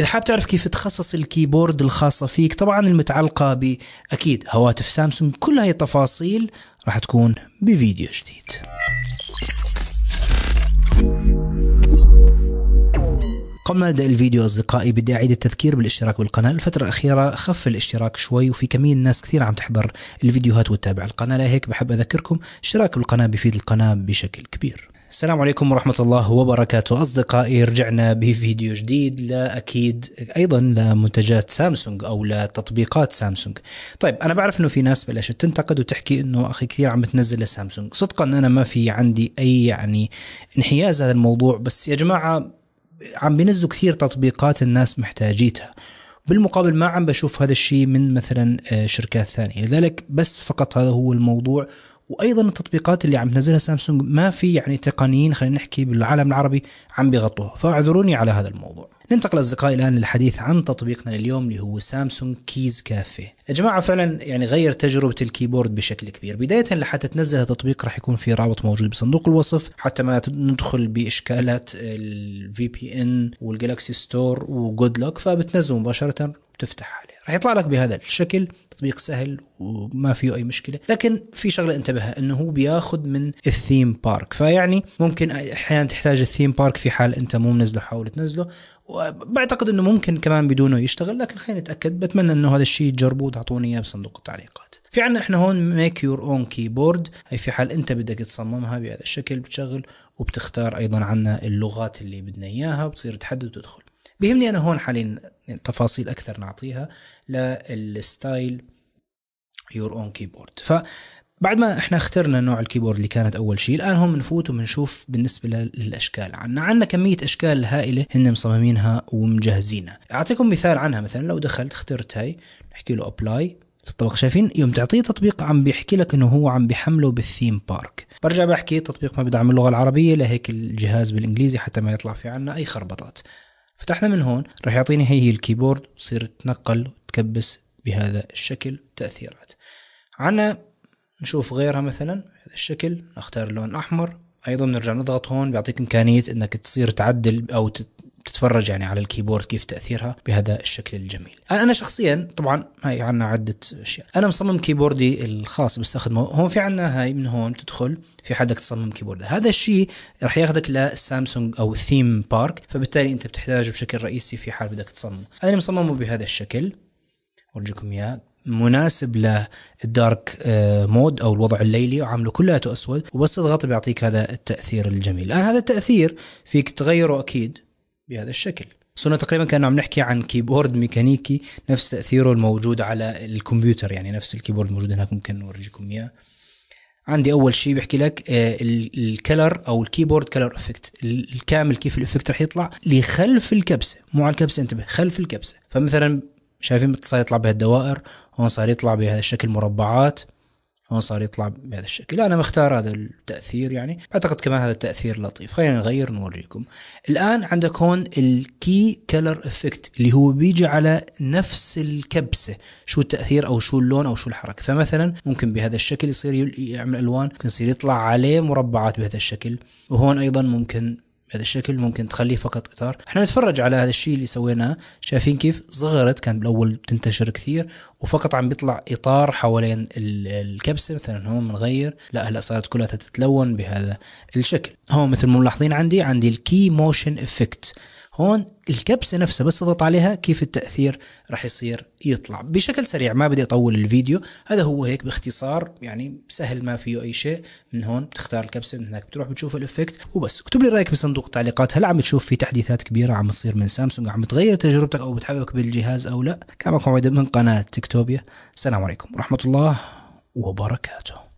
اذا حاب تعرف كيف تخصص الكيبورد الخاصه فيك طبعا المتعلقه باكيد هواتف سامسونج كل هاي التفاصيل راح تكون بفيديو جديد قبل ما نبدا الفيديو اصدقائي بدي اعيد التذكير بالاشتراك بالقناه الفتره الاخيره خف الاشتراك شوي وفي كميه ناس كثير عم تحضر الفيديوهات وتتابع القناه لهيك بحب اذكركم اشتراك بالقناه بيفيد القناه بشكل كبير السلام عليكم ورحمة الله وبركاته أصدقائي رجعنا بفيديو جديد لا أكيد أيضا لمنتجات سامسونج أو لتطبيقات سامسونج طيب أنا بعرف أنه في ناس بلشت تنتقد وتحكي أنه أخي كثير عم بتنزل لسامسونج صدقا أنا ما في عندي أي يعني انحياز هذا الموضوع بس يا جماعة عم بينزلوا كثير تطبيقات الناس محتاجيتها بالمقابل ما عم بشوف هذا الشيء من مثلا آه، شركات ثانية لذلك بس فقط هذا هو الموضوع وايضا التطبيقات اللي عم تنزلها سامسونج ما في يعني تقنيين خلينا نحكي بالعالم العربي عم بيغطوها فاعذروني على هذا الموضوع ننتقل اصدقائي الان للحديث عن تطبيقنا اليوم اللي هو سامسونج كيز كافيه يا جماعه فعلا يعني غير تجربه الكيبورد بشكل كبير بدايه لحتى تنزل التطبيق راح يكون في رابط موجود بصندوق الوصف حتى ما ندخل باشكالات الفي بي ان والجلاكسي ستور وجود لوك فبتنزلوا مباشره تفتح عليه راح يطلع لك بهذا الشكل تطبيق سهل وما فيه اي مشكله لكن في شغله انتبهها انه هو بياخذ من الثيم بارك فيعني ممكن احيانا تحتاج الثيم بارك في حال انت مو منزله حاول تنزله وبعتقد انه ممكن كمان بدونه يشتغل لكن خلينا نتاكد بتمنى انه هذا الشيء تجربوه وتعطوني اياه بصندوق التعليقات في عنا احنا هون ميك يور اون كيبورد هي في حال انت بدك تصممها بهذا الشكل بتشغل وبتختار ايضا عنا اللغات اللي بدنا اياها وبتصير تحدد وتدخل بيهمني انا هون حاليا تفاصيل اكثر نعطيها للستايل يور اون كيبورد ف بعد ما احنا اخترنا نوع الكيبورد اللي كانت اول شيء الان هم بنفوت وبنشوف بالنسبه للاشكال عنا عندنا كميه اشكال هائله هن مصممينها ومجهزينها اعطيكم مثال عنها مثلا لو دخلت اخترت هاي بحكي له ابلاي تطبيق شايفين يوم تعطيه تطبيق عم بيحكي لك انه هو عم بيحمله بالثيم بارك برجع بحكي تطبيق ما بدعم اللغه العربيه لهيك الجهاز بالانجليزي حتى ما يطلع في عنا اي خربطات فتحنا من هون راح يعطيني هي الكيبورد تصير تنقل وتكبس بهذا الشكل تأثيرات عنا نشوف غيرها مثلا هذا الشكل نختار لون أحمر أيضا بنرجع نضغط هون بيعطيك إمكانية إنك تصير تعدل أو تتفرج يعني على الكيبورد كيف تاثيرها بهذا الشكل الجميل. انا شخصيا طبعا هاي عندنا عده اشياء، انا مصمم كيبوردي الخاص بستخدمه، هون في عندنا هاي من هون تدخل في حدك تصمم كيبورد، هذا الشيء رح ياخذك للسامسونج او ثيم بارك، فبالتالي انت بتحتاجه بشكل رئيسي في حال بدك تصممه، انا مصممه بهذا الشكل ورجيكم اياه مناسب للدارك آه، مود او الوضع الليلي وعامله كلياته اسود وبس تضغط بيعطيك هذا التاثير الجميل الان هذا التاثير فيك تغيره اكيد بهذا الشكل صرنا تقريبا كنا عم نحكي عن كيبورد ميكانيكي نفس تاثيره الموجود على الكمبيوتر يعني نفس الكيبورد موجود هناك ممكن نورجيكم اياه عندي اول شيء بحكي لك آه، الكلر او الكيبورد كلر افكت الكامل كيف الافكت رح يطلع لخلف الكبسه مو على الكبسه انتبه خلف الكبسه فمثلا شايفين صار يطلع بهالدوائر هون صار يطلع بهذا الشكل مربعات هون صار يطلع بهذا الشكل انا مختار هذا التاثير يعني اعتقد كمان هذا التاثير لطيف خلينا نغير نورجيكم الان عندك هون الكي كلر افكت اللي هو بيجي على نفس الكبسه شو التاثير او شو اللون او شو الحركه فمثلا ممكن بهذا الشكل يصير يعمل الوان ممكن يصير يطلع عليه مربعات بهذا الشكل وهون ايضا ممكن بهذا الشكل ممكن تخليه فقط اطار احنا نتفرج على هذا الشيء اللي سويناه شايفين كيف صغرت كان بالاول تنتشر كثير وفقط عم بيطلع اطار حوالين الكبسه مثلا هون بنغير لا هلا صارت كلها تتلون بهذا الشكل هون مثل ما ملاحظين عندي عندي الكي موشن افكت هون الكبسه نفسها بس اضغط عليها كيف التاثير راح يصير يطلع بشكل سريع ما بدي اطول الفيديو هذا هو هيك باختصار يعني سهل ما فيه اي شيء من هون بتختار الكبسه من هناك بتروح بتشوف الافكت وبس اكتب لي رايك بصندوق التعليقات هل عم بتشوف في تحديثات كبيره عم تصير من سامسونج عم بتغير تجربتك او بتحبك بالجهاز او لا كان معكم من قناه تكتوبيا السلام عليكم ورحمه الله وبركاته